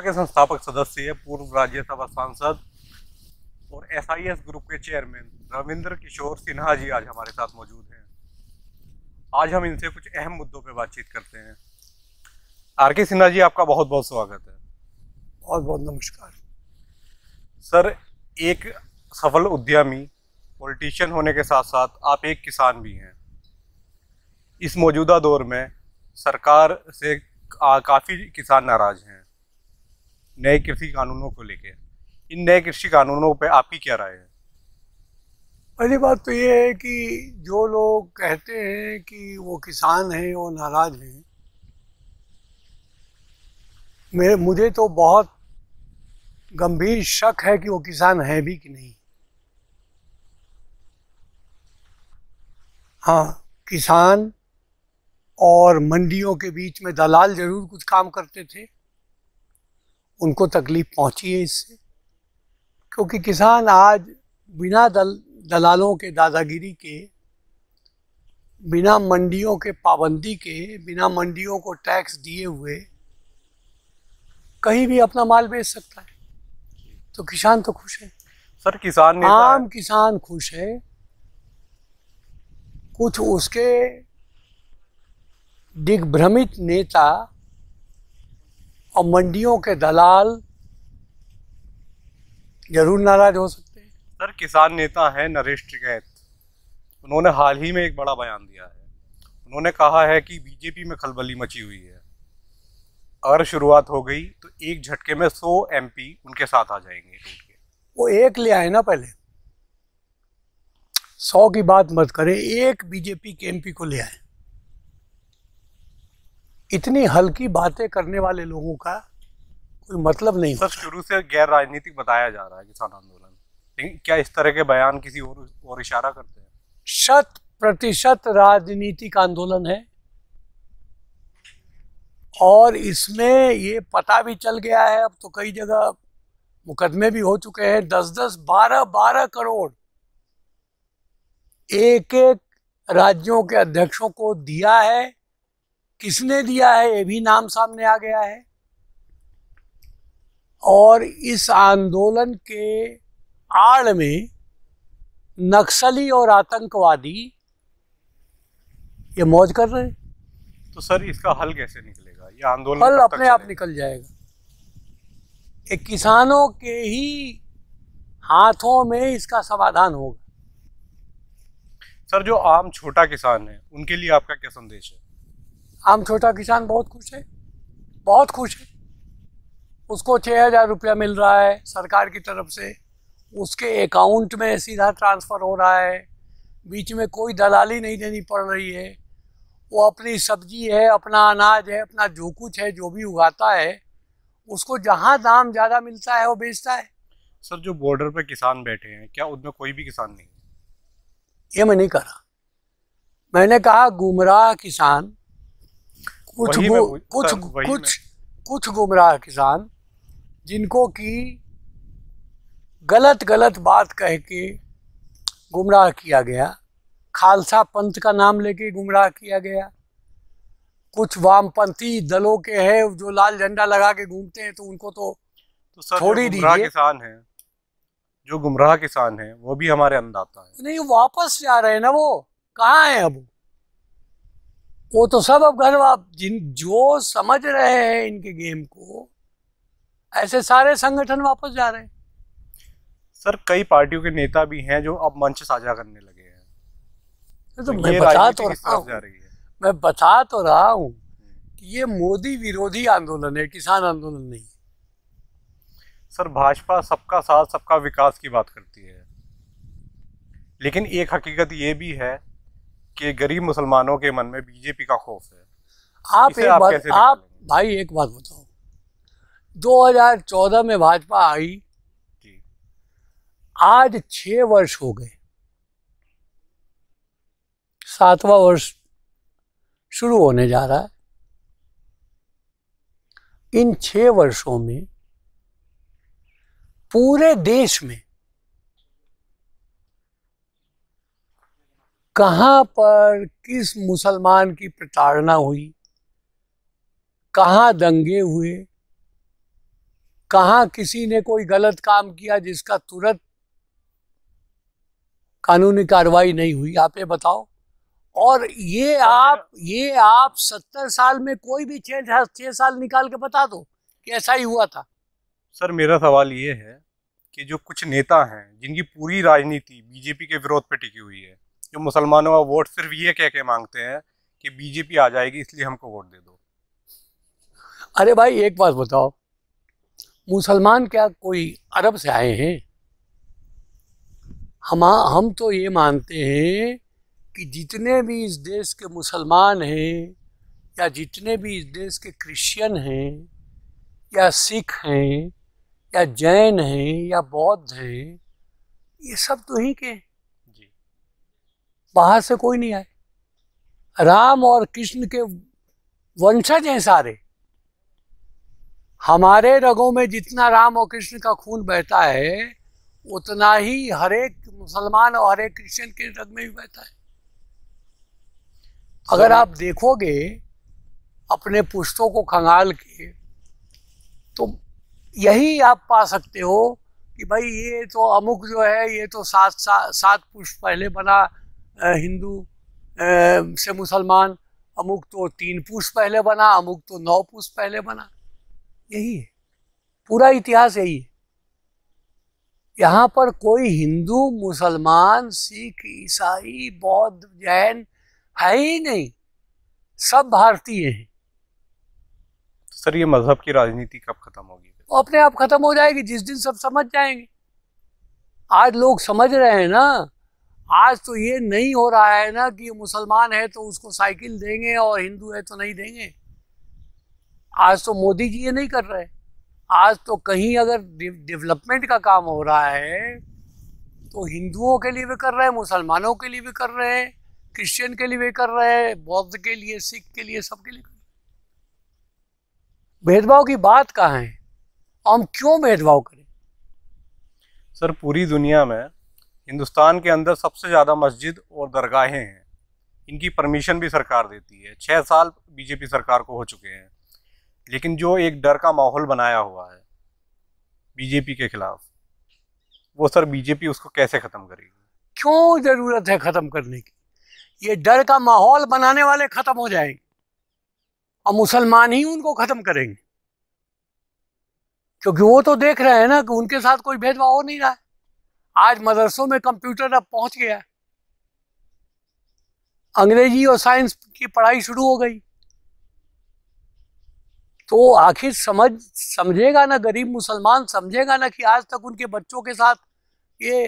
भाजपा के संस्थापक सदस्य पूर्व राज्यसभा सांसद और एसआईएस ग्रुप के चेयरमैन रविंद्र किशोर सिन्हा जी आज हमारे साथ मौजूद हैं आज हम इनसे कुछ अहम मुद्दों पर बातचीत करते हैं आर के सिन्हा जी आपका बहुत बहुत स्वागत है बहुत बहुत नमस्कार सर एक सफल उद्यमी पॉलिटिशियन होने के साथ साथ आप एक किसान भी हैं इस मौजूदा दौर में सरकार से काफ़ी किसान नाराज हैं नए कृषि कानूनों को लेकर इन नए कृषि कानूनों पर आपकी क्या राय है पहली बात तो ये है कि जो लोग कहते हैं कि वो किसान हैं वो नाराज हैं मेरे मुझे तो बहुत गंभीर शक है कि वो किसान है भी कि नहीं हाँ किसान और मंडियों के बीच में दलाल ज़रूर कुछ काम करते थे उनको तकलीफ़ पहुंची है इससे क्योंकि किसान आज बिना दल दलालों के दादागिरी के बिना मंडियों के पाबंदी के बिना मंडियों को टैक्स दिए हुए कहीं भी अपना माल बेच सकता है तो किसान तो खुश है सर किसान आम किसान खुश है कुछ उसके दिग्भ्रमित नेता और मंडियों के दलाल जरूर नाराज हो सकते हैं सर किसान नेता हैं नरेश टिकैत उन्होंने हाल ही में एक बड़ा बयान दिया है उन्होंने कहा है कि बीजेपी में खलबली मची हुई है अगर शुरुआत हो गई तो एक झटके में सौ एमपी उनके साथ आ जाएंगे टूट के वो एक ले आए ना पहले सौ की बात मत करें एक बीजेपी के एमपी को ले आए इतनी हल्की बातें करने वाले लोगों का कोई मतलब नहीं सर शुरू से गैर राजनीतिक बताया जा रहा है किसान आंदोलन क्या इस तरह के बयान किसी और और इशारा करते हैं शत प्रतिशत राजनीतिक आंदोलन है और इसमें ये पता भी चल गया है अब तो कई जगह मुकदमे भी हो चुके हैं दस दस बारह बारह करोड़ एक एक राज्यों के अध्यक्षों को दिया है किसने दिया है ये भी नाम सामने आ गया है और इस आंदोलन के आड़ में नक्सली और आतंकवादी ये मौज कर रहे हैं तो सर इसका हल कैसे निकलेगा ये आंदोलन हल अपने आप निकल जाएगा एक किसानों के ही हाथों में इसका समाधान होगा सर जो आम छोटा किसान है उनके लिए आपका क्या संदेश है आम छोटा किसान बहुत खुश है बहुत खुश है उसको छः हज़ार रुपया मिल रहा है सरकार की तरफ से उसके अकाउंट में सीधा ट्रांसफ़र हो रहा है बीच में कोई दलाली नहीं देनी पड़ रही है वो अपनी सब्जी है अपना अनाज है अपना जो कुछ है जो भी उगाता है उसको जहाँ दाम ज़्यादा मिलता है वो बेचता है सर जो बॉर्डर पर किसान बैठे हैं क्या उनमें कोई भी किसान नहीं ये मैं नहीं कह रहा मैंने कहा गुमराह किसान कुछ गो, कुछ कुछ कुछ गुमराह किसान जिनको कि गलत गलत बात कह के गुमराह किया गया खालसा पंथ का नाम लेके गुमराह किया गया कुछ वामपंथी दलों के हैं जो लाल झंडा लगा के घूमते हैं तो उनको तो, तो छोड़ ही किसान है जो गुमराह किसान है वो भी हमारे अंदाता है नहीं वापस जा रहे हैं ना वो कहाँ है अब वो तो सब अब घर आप जिन जो समझ रहे हैं इनके गेम को ऐसे सारे संगठन वापस जा रहे हैं सर कई पार्टियों के नेता भी हैं जो अब मंच साझा करने लगे हैं तो, तो मैं बता तो रहा हूँ मैं बता तो रहा हूँ कि ये मोदी विरोधी आंदोलन है किसान आंदोलन नहीं सर भाजपा सबका साथ सबका विकास की बात करती है लेकिन एक हकीकत ये भी है कि गरीब मुसलमानों के मन में बीजेपी का खौफ है आप एक आप बात आप भाई एक बात बताओ 2014 में भाजपा आई जी आज छ वर्ष हो गए सातवां वर्ष शुरू होने जा रहा है इन छह वर्षों में पूरे देश में कहाँ पर किस मुसलमान की प्रताड़ना हुई कहाँ दंगे हुए कहाँ किसी ने कोई गलत काम किया जिसका तुरंत कानूनी कार्रवाई नहीं हुई आप ये बताओ और ये आप ये आप सत्तर साल में कोई भी छह छह साल निकाल के बता दो कि ऐसा ही हुआ था सर मेरा सवाल ये है कि जो कुछ नेता हैं जिनकी पूरी राजनीति बीजेपी के विरोध पे टिकी हुई है जो मुसलमानों का वोट सिर्फ ये कह के मांगते हैं कि बीजेपी आ जाएगी इसलिए हमको वोट दे दो अरे भाई एक बात बताओ मुसलमान क्या कोई अरब से आए हैं हम हम तो ये मानते हैं कि जितने भी इस देश के मुसलमान हैं या जितने भी इस देश के क्रिश्चियन हैं या सिख हैं या जैन हैं या बौद्ध हैं ये सब तो ही के हैं बाहर से कोई नहीं आए राम और कृष्ण के वंशज हैं सारे हमारे रगों में जितना राम और कृष्ण का खून बहता है उतना ही हर एक मुसलमान और हर एक क्रिश्चियन के रग में भी बहता है अगर आप देखोगे अपने पुष्टों को खंगाल के तो यही आप पा सकते हो कि भाई ये तो अमुक जो है ये तो सात सात सात पुष्ट पहले बना हिंदू से मुसलमान अमुक तो तीन पुरुष पहले बना अमुक तो नौ पुरुष पहले बना यही है पूरा इतिहास यही है यहाँ पर कोई हिंदू मुसलमान सिख ईसाई बौद्ध जैन है ही नहीं सब भारतीय हैं तो सर ये मजहब की राजनीति कब खत्म होगी वो अपने आप खत्म हो जाएगी जिस दिन सब समझ जाएंगे आज लोग समझ रहे हैं ना आज तो ये नहीं हो रहा है ना कि मुसलमान है तो उसको साइकिल देंगे और हिंदू है तो नहीं देंगे आज तो मोदी जी ये नहीं कर रहे आज तो कहीं अगर डेवलपमेंट का काम हो रहा है तो हिंदुओं के लिए भी कर रहे हैं मुसलमानों के लिए भी कर रहे हैं क्रिश्चियन के लिए भी कर रहे हैं बौद्ध के लिए सिख के लिए सबके लिए कर रहे भेदभाव की बात कहाँ है हम क्यों भेदभाव करें सर पूरी दुनिया में हिंदुस्तान के अंदर सबसे ज़्यादा मस्जिद और दरगाहें हैं इनकी परमिशन भी सरकार देती है छः साल बीजेपी सरकार को हो चुके हैं लेकिन जो एक डर का माहौल बनाया हुआ है बीजेपी के खिलाफ वो सर बीजेपी उसको कैसे ख़त्म करेगी क्यों ज़रूरत है ख़त्म करने की ये डर का माहौल बनाने वाले ख़त्म हो जाएंगे और मुसलमान ही उनको ख़त्म करेंगे क्योंकि वो तो देख रहे हैं ना कि उनके साथ कोई भेदभाव हो नहीं रहा है आज मदरसों में कंप्यूटर अब पहुंच गया है अंग्रेजी और साइंस की पढ़ाई शुरू हो गई तो आखिर समझ समझेगा ना गरीब मुसलमान समझेगा ना कि आज तक उनके बच्चों के साथ ये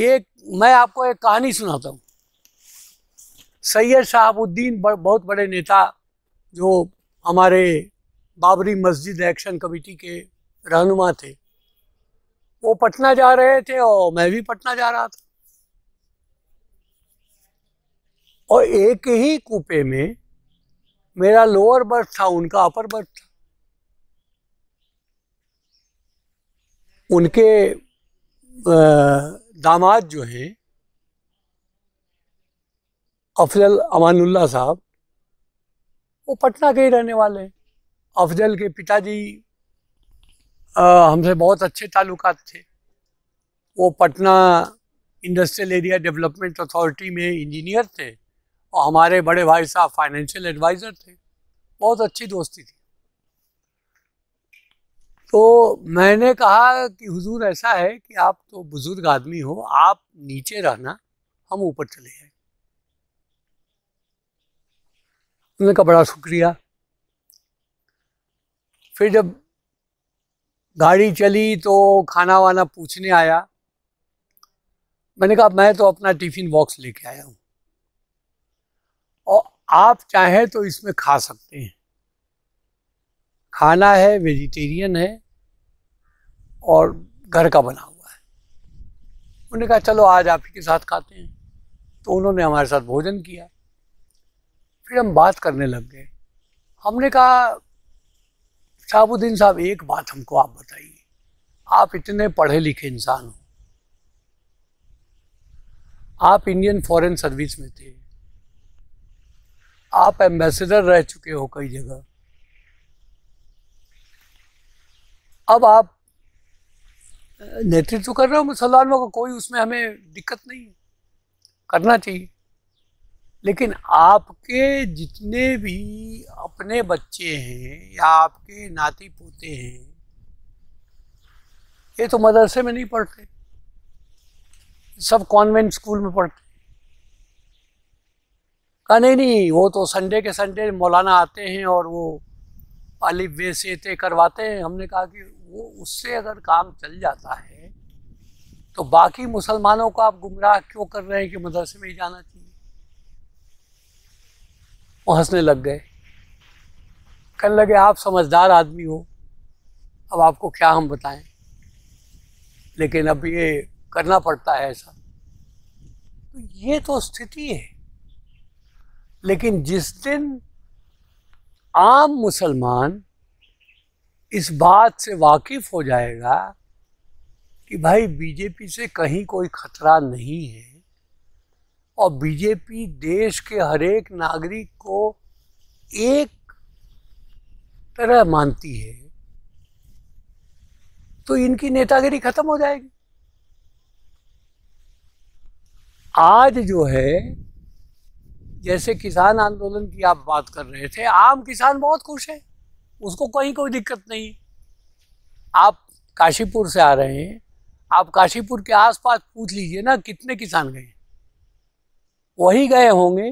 ये मैं आपको एक कहानी सुनाता हूँ सैयद शाहबुद्दीन बहुत बड़े नेता जो हमारे बाबरी मस्जिद एक्शन कमेटी के रहनुमा थे वो पटना जा रहे थे और मैं भी पटना जा रहा था और एक ही कूपे में मेरा लोअर बर्थ था उनका अपर बर्थ था उनके दामाद जो हैं अफजल अमानुल्ला साहब वो पटना के ही रहने वाले हैं अफजल के पिताजी हमसे बहुत अच्छे ताल्लुक थे वो Patna industrial area development authority में इंजीनियर थे और हमारे बड़े भाई साहब फाइनेंशियल एडवाइज़र थे बहुत अच्छी दोस्ती थी तो मैंने कहा कि हुजूर ऐसा है कि आप तो बुज़ुर्ग आदमी हो आप नीचे रहना हम ऊपर चले जाए उन्होंने कहा बड़ा शुक्रिया फिर जब गाड़ी चली तो खाना वाना पूछने आया मैंने कहा मैं तो अपना टिफ़िन बॉक्स लेके आया हूँ और आप चाहें तो इसमें खा सकते हैं खाना है वेजिटेरियन है और घर का बना हुआ है उन्होंने कहा चलो आज आप ही के साथ खाते हैं तो उन्होंने हमारे साथ भोजन किया फिर हम बात करने लग गए हमने कहा शाहबुद्दीन साहब एक बात हमको आप बताइए आप इतने पढ़े लिखे इंसान हो आप इंडियन फॉरेन सर्विस में थे आप एम्बेसडर रह चुके हो कई जगह अब आप नेतृत्व कर रहे हो मुसलमानों का कोई उसमें हमें दिक्कत नहीं है करना चाहिए लेकिन आपके जितने भी अपने बच्चे हैं या आपके नाती पोते हैं ये तो मदरसे में नहीं पढ़ते सब कॉन्वेंट स्कूल में पढ़ते कहा नहीं नहीं वो तो संडे के संडे मौलाना आते हैं और वो अली वे से ते करवाते हैं हमने कहा कि वो उससे अगर काम चल जाता है तो बाकी मुसलमानों को आप गुमराह क्यों कर रहे हैं कि मदरसे में ही जाना चाहिए वो हंसने लग गए कहने लगे आप समझदार आदमी हो अब आपको क्या हम बताएं लेकिन अब ये करना पड़ता है ऐसा तो ये तो स्थिति है लेकिन जिस दिन आम मुसलमान इस बात से वाकिफ हो जाएगा कि भाई बीजेपी से कहीं कोई खतरा नहीं है और बीजेपी देश के हरेक नागरिक को एक तरह मानती है तो इनकी नेतागिरी खत्म हो जाएगी आज जो है जैसे किसान आंदोलन की आप बात कर रहे थे आम किसान बहुत खुश है उसको कहीं कोई दिक्कत नहीं आप काशीपुर से आ रहे हैं आप काशीपुर के आसपास पूछ लीजिए ना कितने किसान गए वही गए होंगे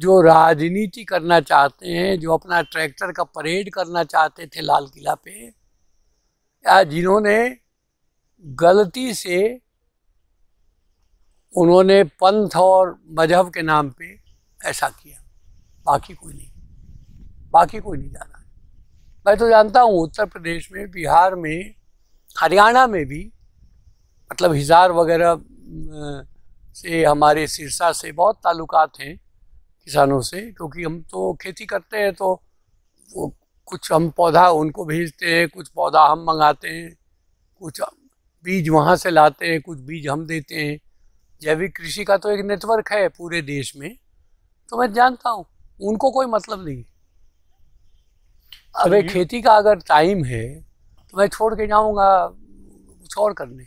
जो राजनीति करना चाहते हैं जो अपना ट्रैक्टर का परेड करना चाहते थे लाल किला पे या जिन्होंने गलती से उन्होंने पंथ और मजहब के नाम पे ऐसा किया बाकी कोई नहीं बाकी कोई नहीं जाना मैं तो जानता हूँ उत्तर प्रदेश में बिहार में हरियाणा में भी मतलब हिजार वगैरह से हमारे सिरसा से बहुत ताल्लुकात हैं किसानों से क्योंकि हम तो खेती करते हैं तो वो कुछ हम पौधा उनको भेजते हैं कुछ पौधा हम मंगाते हैं कुछ बीज वहाँ से लाते हैं कुछ बीज हम देते हैं जैविक कृषि का तो एक नेटवर्क है पूरे देश में तो मैं जानता हूँ उनको कोई मतलब नहीं अब खेती का अगर टाइम है तो मैं छोड़ के जाऊँगा कुछ और करने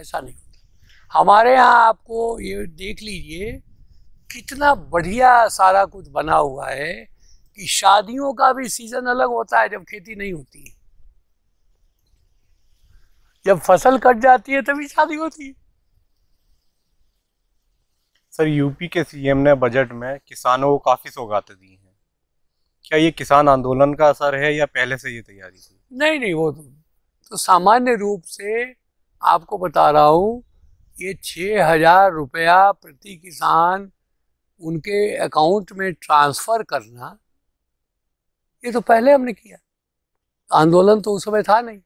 ऐसा नहीं हमारे यहाँ आपको ये देख लीजिए कितना बढ़िया सारा कुछ बना हुआ है कि शादियों का भी सीज़न अलग होता है जब खेती नहीं होती है जब फसल कट जाती है तभी शादी होती है सर यूपी के सीएम ने बजट में किसानों को काफ़ी सौगातें दी हैं क्या ये किसान आंदोलन का असर है या पहले से ये तैयारी थी नहीं नहीं वो तो, तो सामान्य रूप से आपको बता रहा हूँ ये छः हजार रुपया प्रति किसान उनके अकाउंट में ट्रांसफ़र करना ये तो पहले हमने किया आंदोलन तो उस समय था नहीं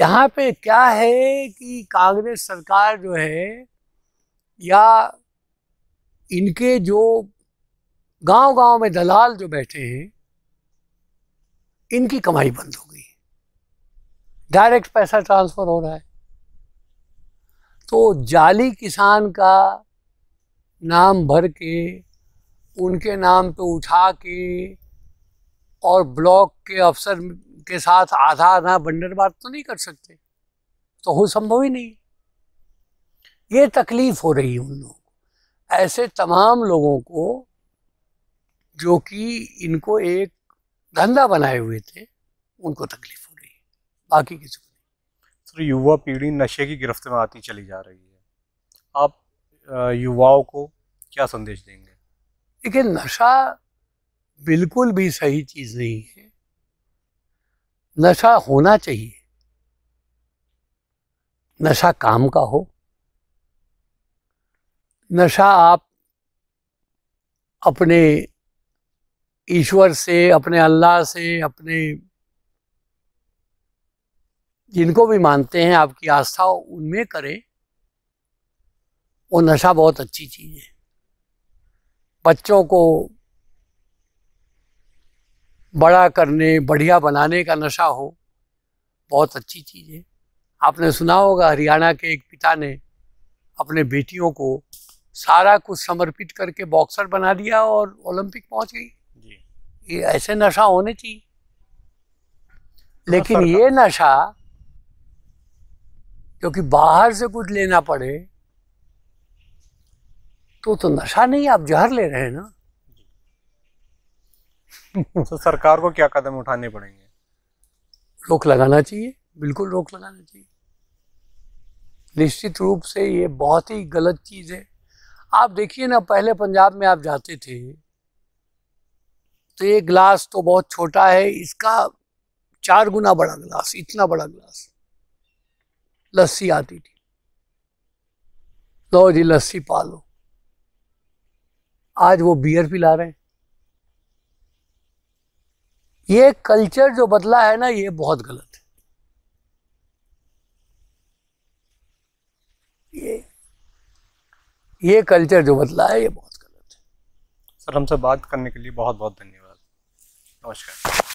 यहाँ पे क्या है कि कांग्रेस सरकार जो है या इनके जो गांव गांव में दलाल जो बैठे हैं इनकी कमाई बंद हो गई डायरेक्ट पैसा ट्रांसफ़र हो रहा है तो जाली किसान का नाम भर के उनके नाम पे उठा के और ब्लॉक के अफसर के साथ आधा आधा बंडर बात तो नहीं कर सकते तो हो संभव ही नहीं ये तकलीफ हो रही है उन लोगों को ऐसे तमाम लोगों को जो कि इनको एक धंधा बनाए हुए थे उनको तकलीफ हो रही है बाकी किसी छात्र युवा पीढ़ी नशे की गिरफ्त में आती चली जा रही है आप युवाओं को क्या संदेश देंगे देखिए नशा बिल्कुल भी सही चीज़ नहीं है नशा होना चाहिए नशा काम का हो नशा आप अपने ईश्वर से अपने अल्लाह से अपने जिनको भी मानते हैं आपकी आस्था उनमें करें वो नशा बहुत अच्छी चीज़ है बच्चों को बड़ा करने बढ़िया बनाने का नशा हो बहुत अच्छी चीज़ है आपने सुना होगा हरियाणा के एक पिता ने अपने बेटियों को सारा कुछ समर्पित करके बॉक्सर बना दिया और ओलंपिक पहुंच गई ये ऐसे नशा होने चाहिए हाँ, लेकिन ये नशा क्योंकि बाहर से कुछ लेना पड़े तो तो नशा नहीं आप जहर ले रहे हैं ना तो सरकार को क्या कदम उठाने पड़ेंगे रोक लगाना चाहिए बिल्कुल रोक लगाना चाहिए निश्चित रूप से ये बहुत ही गलत चीज़ है आप देखिए ना पहले पंजाब में आप जाते थे तो ये ग्लास तो बहुत छोटा है इसका चार गुना बड़ा ग्लास इतना बड़ा ग्लास लस्सी आती थी लो जी लस्सी पालो आज वो बियर पिला रहे हैं ये कल्चर जो बदला है ना ये बहुत गलत है ये ये कल्चर जो बदला है ये बहुत गलत है सर हमसे बात करने के लिए बहुत बहुत धन्यवाद नमस्कार